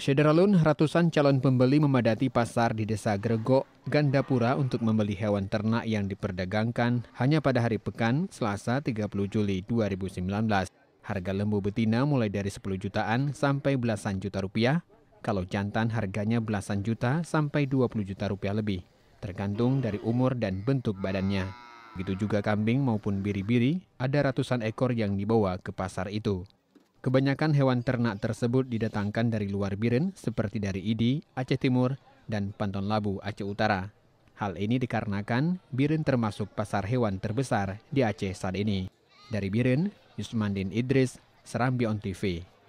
Syederalun, ratusan calon pembeli memadati pasar di desa Grego, Gandapura untuk membeli hewan ternak yang diperdagangkan hanya pada hari pekan, Selasa 30 Juli 2019. Harga lembu betina mulai dari 10 jutaan sampai belasan juta rupiah, kalau jantan harganya belasan juta sampai 20 juta rupiah lebih, tergantung dari umur dan bentuk badannya. Begitu juga kambing maupun biri-biri, ada ratusan ekor yang dibawa ke pasar itu. Kebanyakan hewan ternak tersebut didatangkan dari luar Biren seperti dari Idi, Aceh Timur, dan Panton Labu, Aceh Utara. Hal ini dikarenakan Biren termasuk pasar hewan terbesar di Aceh saat ini. Dari Biren, Yusmandin Idris, Serambi On TV.